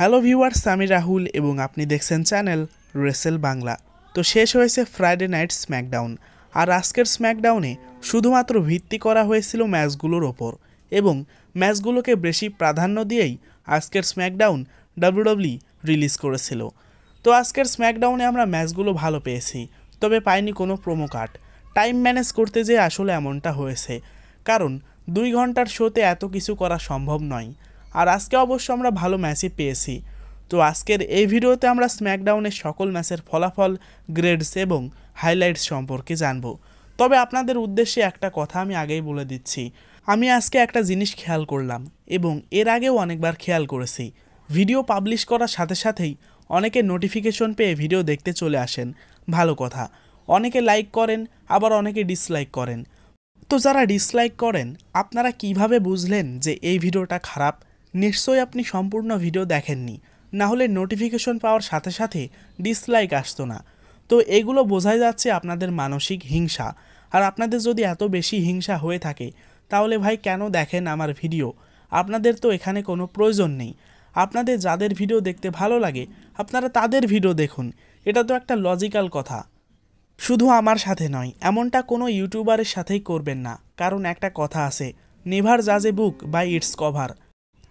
hello viewers আমি রাহুল এবং আপনি দেখছেন চ্যানেল রেসেল বাংলা তো শেষ হয়েছে ফ্রাইডে নাইট স্ম্যাকডাউন আর আজকের স্ম্যাকডাউনে শুধুমাত্র ভিত্তি করা হয়েছিল ম্যাচগুলোর ওপর এবং ম্যাচগুলোকে বেশি প্রাধান্য দিয়েই আজকের স্ম্যাকডাউন ডাব্লিউডাব্লি রিলিজ করেছিল তো আজকের স্ম্যাকডাউনে আমরা ম্যাচগুলো ভালো পেয়েছি তবে পাইনি কোনো প্রোমো কার্ড টাইম ম্যানেজ করতে যে আসলে এমনটা হয়েছে কারণ দুই ঘন্টার শোতে এত কিছু করা সম্ভব নয় আর আজকে অবশ্য আমরা ভালো ম্যাচই পেয়েছি তো আজকের এই ভিডিওতে আমরা স্ম্যাকডাউনের সকল ম্যাচের ফলাফল গ্রেডস এবং হাইলাইটস সম্পর্কে জানব তবে আপনাদের উদ্দেশ্যে একটা কথা আমি আগেই বলে দিচ্ছি আমি আজকে একটা জিনিস খেয়াল করলাম এবং এর আগেও অনেকবার খেয়াল করেছি ভিডিও পাবলিশ করার সাথে সাথেই অনেকে নোটিফিকেশন পেয়ে ভিডিও দেখতে চলে আসেন ভালো কথা অনেকে লাইক করেন আবার অনেকে ডিসলাইক করেন তো যারা ডিসলাইক করেন আপনারা কিভাবে বুঝলেন যে এই ভিডিওটা খারাপ নিশ্চয়ই আপনি সম্পূর্ণ ভিডিও দেখেননি না হলে নোটিফিকেশন পাওয়ার সাথে সাথে ডিসলাইক আসতো না তো এগুলো বোঝাই যাচ্ছে আপনাদের মানসিক হিংসা আর আপনাদের যদি এত বেশি হিংসা হয়ে থাকে তাহলে ভাই কেন দেখেন আমার ভিডিও আপনাদের তো এখানে কোনো প্রয়োজন নেই আপনাদের যাদের ভিডিও দেখতে ভালো লাগে আপনারা তাদের ভিডিও দেখুন এটা তো একটা লজিক্যাল কথা শুধু আমার সাথে নয় এমনটা কোনো ইউটিউবারের সাথেই করবেন না কারণ একটা কথা আছে নেভার জাজে বুক বাই ইটস কভার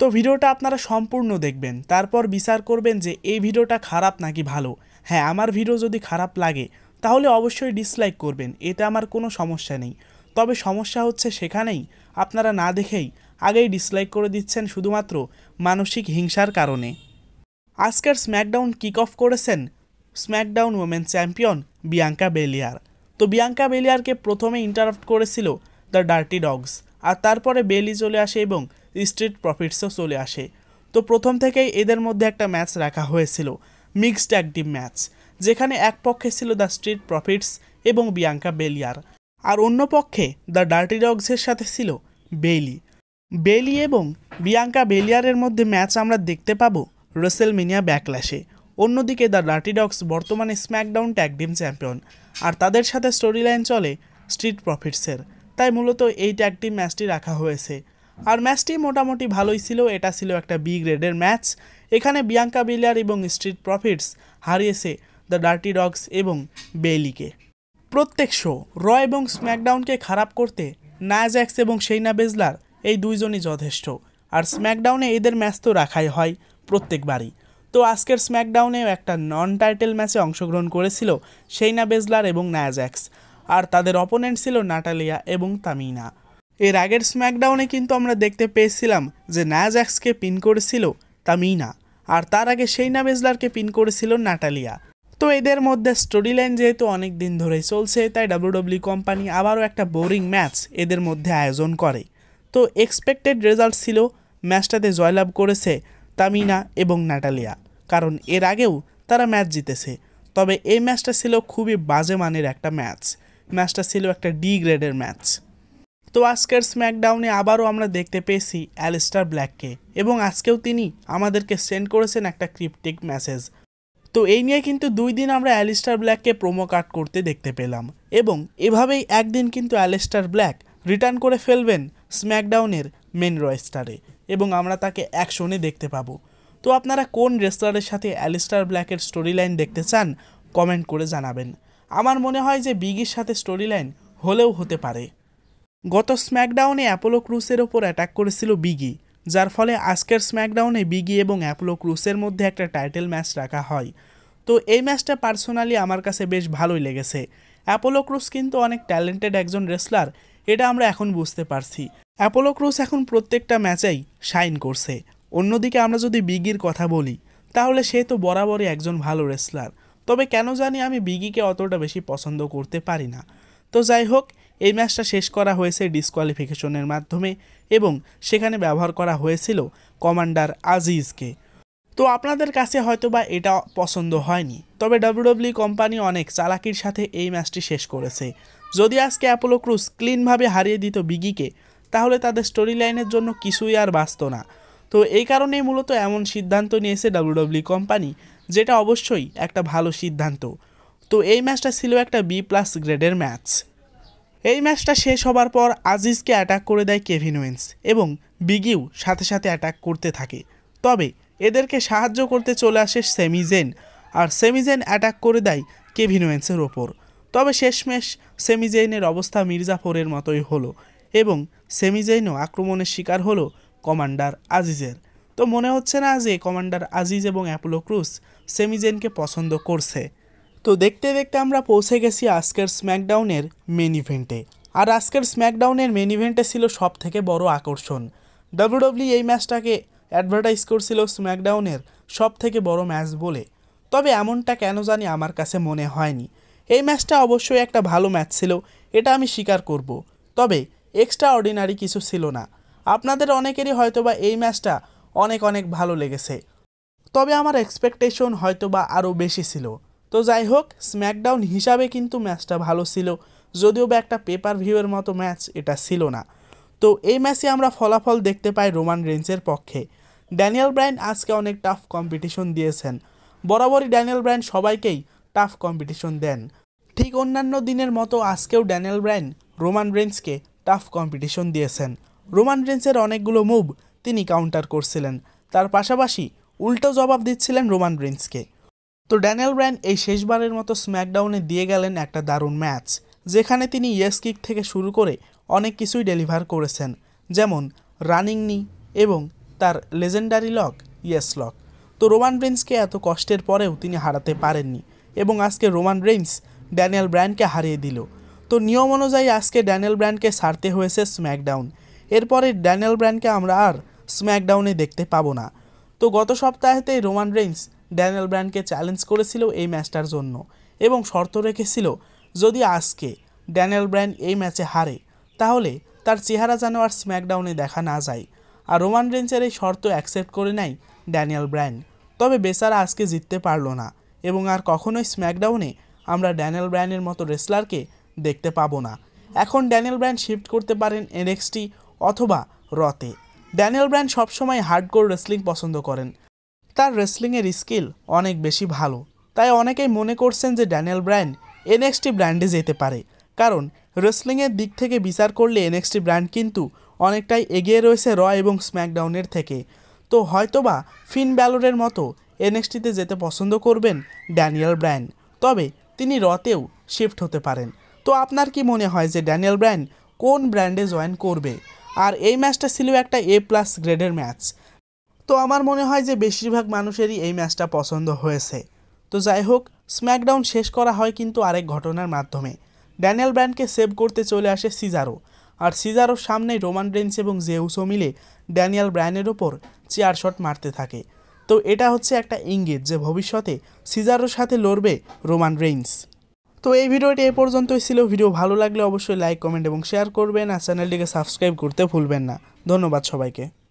তো ভিডিওটা আপনারা সম্পূর্ণ দেখবেন তারপর বিচার করবেন যে এই ভিডিওটা খারাপ নাকি ভালো হ্যাঁ আমার ভিডিও যদি খারাপ লাগে তাহলে অবশ্যই ডিসলাইক করবেন এতে আমার কোনো সমস্যা নেই তবে সমস্যা হচ্ছে সেখানেই আপনারা না দেখেই আগেই ডিসলাইক করে দিচ্ছেন শুধুমাত্র মানসিক হিংসার কারণে আজকের স্ম্যাকডাউন কিক অফ করেছেন SmackDown women champion Bianca Belair তো বিয়াঙ্কা বেলিয়ারকে প্রথমে ইন্টারাপ্ট করেছিল দ্য ডার্টি ডগস আর তারপরে বেলি চলে আসে এবং স্ট্রিট প্রফিটসও চলে আসে তো প্রথম থেকেই এদের মধ্যে একটা ম্যাচ রাখা হয়েছিল মিক্সড অ্যাক্টিভ ম্যাচ যেখানে এক পক্ষে ছিল দ্য স্ট্রিট প্রফিটস এবং বিয়াঙ্কা বেলিয়ার আর অন্য পক্ষে দ্য ডার্টি ডগসের সাথে ছিল বেইলি বেলি এবং বিয়াঙ্কা বেলিয়ারের মধ্যে ম্যাচ আমরা দেখতে পাবো মিনিয়া ব্যাকলাসে অন্যদিকে দ্য ডার্টি ডগস বর্তমানে স্ম্যাকডাউন ট্যাকডিম চ্যাম্পিয়ন আর তাদের সাথে স্টোরি লাইন চলে স্ট্রিট প্রফিটসের তাই মূলত এই ট্যাগটি ম্যাচটি রাখা হয়েছে আর ম্যাচটি মোটামুটি ভালোই ছিল এটা ছিল একটা বি গ্রেডের ম্যাচ এখানে বিয়াঙ্কা বিলিয়ার এবং স্ট্রিট প্রফিটস হারিয়েছে দ্য ডার্টি ডগস এবং বেইলিকে প্রত্যেক শো র এবং স্ম্যাকডাউনকে খারাপ করতে নায়াজ্যাক্স এবং সেইনা বেজলার এই দুইজনই যথেষ্ট আর স্ম্যাকডাউনে এদের ম্যাচ তো রাখাই হয় প্রত্যেকবারই তো আজকের স্ম্যাকডাউনেও একটা নন টাইটেল ম্যাচে অংশগ্রহণ করেছিল সেইনা বেজলার এবং নায়াজ্যাক্স আর তাদের অপোনেন্ট ছিল নাটালিয়া এবং তামিনা এর আগের স্ম্যাকডাউনে কিন্তু আমরা দেখতে পেয়েছিলাম যে ন্যাজ্যাক্সকে পিন করেছিল তামিনা আর তার আগে সেই নামেজলারকে পিন করেছিল নাটালিয়া তো এদের মধ্যে স্টোরি লাইন যেহেতু অনেক দিন ধরেই চলছে তাই ডাব্লিউডব্লিউ কোম্পানি e আবারও একটা বোরিং ম্যাচ এদের মধ্যে আয়োজন করে তো এক্সপেক্টেড রেজাল্ট ছিল ম্যাচটাতে জয়লাভ করেছে তামিনা এবং নাটালিয়া কারণ এর আগেও তারা ম্যাচ জিতেছে তবে এই ম্যাচটা ছিল খুবই বাজে মানের একটা ম্যাচ ম্যাচটা ছিল একটা ডি গ্রেডের ম্যাচ তো আজকের স্ম্যাকডাউনে আবারও আমরা দেখতে পেয়েছি অ্যালিস্টার ব্ল্যাককে এবং আজকেও তিনি আমাদেরকে সেন্ড করেছেন একটা ক্রিপ্টিক মেসেজ তো এই নিয়ে কিন্তু দুই দিন আমরা অ্যালিস্টার ব্ল্যাককে প্রোমো কাট করতে দেখতে পেলাম এবং এভাবেই একদিন কিন্তু অ্যালিস্টার ব্ল্যাক রিটার্ন করে ফেলবেন স্ম্যাকডাউনের মেন রয়েস্টারে এবং আমরা তাকে অ্যাকশনে দেখতে পাবো তো আপনারা কোন রেসলারের সাথে অ্যালিস্টার ব্ল্যাকের স্টোরি লাইন দেখতে চান কমেন্ট করে জানাবেন আমার মনে হয় যে বিগির সাথে স্টোরি লাইন হলেও হতে পারে গত স্ম্যাকডাউনে অ্যাপোলো ক্রুসের ওপর অ্যাটাক করেছিল বিগি যার ফলে আজকের স্ম্যাকডাউনে বিগি এবং অ্যাপোলো ক্রুসের মধ্যে একটা টাইটেল ম্যাচ রাখা হয় তো এই ম্যাচটা পার্সোনালি আমার কাছে বেশ ভালোই লেগেছে অ্যাপোলো ক্রুস কিন্তু অনেক ট্যালেন্টেড একজন রেসলার এটা আমরা এখন বুঝতে পারছি অ্যাপোলো ক্রুস এখন প্রত্যেকটা ম্যাচেই শাইন করছে অন্যদিকে আমরা যদি বিগির কথা বলি তাহলে সে তো বরাবরই একজন ভালো রেসলার তবে কেন জানি আমি বিগিকে অতটা বেশি পছন্দ করতে পারি না তো যাই হোক এই ম্যাচটা শেষ করা হয়েছে ডিসকোয়ালিফিকেশনের মাধ্যমে এবং সেখানে ব্যবহার করা হয়েছিল কমান্ডার আজিজকে তো আপনাদের কাছে হয়তো বা এটা পছন্দ হয়নি তবে ডাব্লিউডব্লিউ কোম্পানি অনেক চালাকির সাথে এই ম্যাচটি শেষ করেছে যদি আজকে অ্যাপোলো ক্রুজ ক্লিনভাবে হারিয়ে দিত বিগিকে তাহলে তাদের স্টোরি লাইনের জন্য কিছুই আর বাঁচত না তো এই কারণেই মূলত এমন সিদ্ধান্ত নিয়েছে ডাব্লিউডব্লিউ কোম্পানি যেটা অবশ্যই একটা ভালো সিদ্ধান্ত তো এই ম্যাচটা ছিল একটা বি প্লাস গ্রেডের ম্যাচ এই ম্যাচটা শেষ হবার পর আজিজকে অ্যাটাক করে দেয় কেভিন ওয়েন্স এবং বিগিউ সাথে সাথে অ্যাটাক করতে থাকে তবে এদেরকে সাহায্য করতে চলে আসে সেমিজেন আর সেমিজেন অ্যাটাক করে দেয় কেভিন ওয়েন্সের ওপর তবে শেষমেশ সেমিজেইনের অবস্থা মির্জাফরের মতোই হলো এবং সেমিজেনও আক্রমণের শিকার হলো কমান্ডার আজিজের তো মনে হচ্ছে না যে কমান্ডার আজিজ এবং অ্যাপোলো ক্রুজ সেমিজেনকে পছন্দ করছে তো দেখতে দেখতে আমরা পৌঁছে গেছি আজকের স্ম্যাকডাউনের মেন ইভেন্টে আর আজকের স্ম্যাকডাউনের মেন ইভেন্টে ছিল সব থেকে বড় আকর্ষণ ডাব্লিউডব্লিউ e এই ম্যাচটাকে অ্যাডভার্টাইজ করছিল স্ম্যাকডাউনের সব থেকে বড় ম্যাচ বলে তবে এমনটা কেন জানি আমার কাছে মনে হয়নি এই ম্যাচটা অবশ্যই একটা ভালো ম্যাচ ছিল এটা আমি স্বীকার করব তবে এক্সট্রা অর্ডিনারি কিছু ছিল না আপনাদের অনেকেরই হয়তোবা এই ম্যাচটা অনেক অনেক ভালো লেগেছে তবে আমার এক্সপেকটেশন হয়তো বা আরও বেশি ছিল তো যাই হোক স্ম্যাকডাউন হিসাবে কিন্তু ম্যাচটা ভালো ছিল যদিও বা একটা পেপার ভিউয়ের মতো ম্যাচ এটা ছিল না তো এই ম্যাচে আমরা ফলাফল দেখতে পাই রোমান রেঞ্জের পক্ষে ড্যানিয়াল ব্রাইন আজকে অনেক টাফ কম্পিটিশন দিয়েছেন বরাবরই ড্যানিয়েল ব্রাইন সবাইকেই টাফ কম্পিটিশন দেন ঠিক অন্যান্য দিনের মতো আজকেও ড্যানিয়াল ব্রাইন রোমান রেঞ্জকে টাফ কম্পিটিশন দিয়েছেন রোমান রেঞ্জের অনেকগুলো মুভ তিনি কাউন্টার করছিলেন তার পাশাপাশি উল্টো জবাব দিচ্ছিলেন রোমান ব্রিন্সকে তো ড্যানিয়েল ব্র্যান্ড এই শেষবারের মতো স্ম্যাকডাউনে দিয়ে গেলেন একটা দারুণ ম্যাচ যেখানে তিনি ইয়েস কিক থেকে শুরু করে অনেক কিছুই ডেলিভার করেছেন যেমন রানিং নি এবং তার লেজেন্ডারি লক ইয়েস লক তো রোমান ব্রেন্সকে এত কষ্টের পরেও তিনি হারাতে পারেননি এবং আজকে রোমান ব্রেন্স ড্যানিয়েল ব্র্যান্ডকে হারিয়ে দিল তো নিয়ম অনুযায়ী আজকে ড্যানিয়েল ব্র্যান্ডকে ছাড়তে হয়েছে স্ম্যাকডাউন এরপরে ড্যানিয়েল ব্র্যান্ডকে আমরা আর স্ম্যাকডাউনে দেখতে পাবো না তো গত সপ্তাহেতেই রোমান রেইন্স ড্যানিয়েল ব্র্যান্ডকে চ্যালেঞ্জ করেছিল এই ম্যাচটার জন্য এবং শর্ত রেখেছিল যদি আজকে ড্যানিয়েল ব্র্যান্ড এই ম্যাচে হারে তাহলে তার চেহারা যেন আর স্ম্যাকডাউনে দেখা না যায় আর রোমান রেঞ্চের এই শর্ত অ্যাকসেপ্ট করে নেয় ড্যানিয়েল ব্র্যান্ড তবে বেসারা আজকে জিততে পারল না এবং আর কখনোই স্ম্যাকডাউনে আমরা ড্যানিয়েল ব্র্যান্ডের মতো রেসলারকে দেখতে পাবো না এখন ড্যানিয়েল ব্র্যান্ড শিফট করতে পারেন এনএক্সটি অথবা রতে ড্যানিয়েল ব্র্যান্ড সবসময় হার্ডকোর রেসলিং পছন্দ করেন তার রেসলিংয়ের স্কিল অনেক বেশি ভালো তাই অনেকেই মনে করছেন যে ড্যানিয়েল ব্র্যান্ড এনএক্সটি ব্র্যান্ডে যেতে পারে কারণ রেসলিংয়ের দিক থেকে বিচার করলে এনএক্সটি ব্র্যান্ড কিন্তু অনেকটাই এগিয়ে রয়েছে র এবং স্ম্যাকডাউনের থেকে তো হয়তোবা ফিন ব্যালোরের মতো এনএক্সটিতে যেতে পছন্দ করবেন ড্যানিয়েল ব্র্যান্ড তবে তিনি রতেও শিফট হতে পারেন তো আপনার কি মনে হয় যে ড্যানিয়েল ব্র্যান্ড কোন ব্র্যান্ডে জয়েন করবে আর এই ম্যাচটা ছিল একটা এ প্লাস গ্রেডের ম্যাচ তো আমার মনে হয় যে বেশিরভাগ মানুষেরই এই ম্যাচটা পছন্দ হয়েছে তো যাই হোক স্ম্যাকডাউন শেষ করা হয় কিন্তু আরেক ঘটনার মাধ্যমে ড্যানিয়েল ব্র্যান্ডকে সেভ করতে চলে আসে সিজারো আর সিজারোর সামনে রোমান রেঞ্জ এবং জেউসো মিলে ড্যানিয়াল ব্র্যানের ওপর চেয়ার শট মারতে থাকে তো এটা হচ্ছে একটা ইঙ্গিত যে ভবিষ্যতে সিজারোর সাথে লড়বে রোমান রেইন্স তো এই ভিডিওটি এ পর্যন্তই ছিল ভিডিও ভালো লাগলে অবশ্যই লাইক কমেন্ট এবং শেয়ার করবেন আর চ্যানেলটিকে সাবস্ক্রাইব করতে ভুলবেন না ধন্যবাদ সবাইকে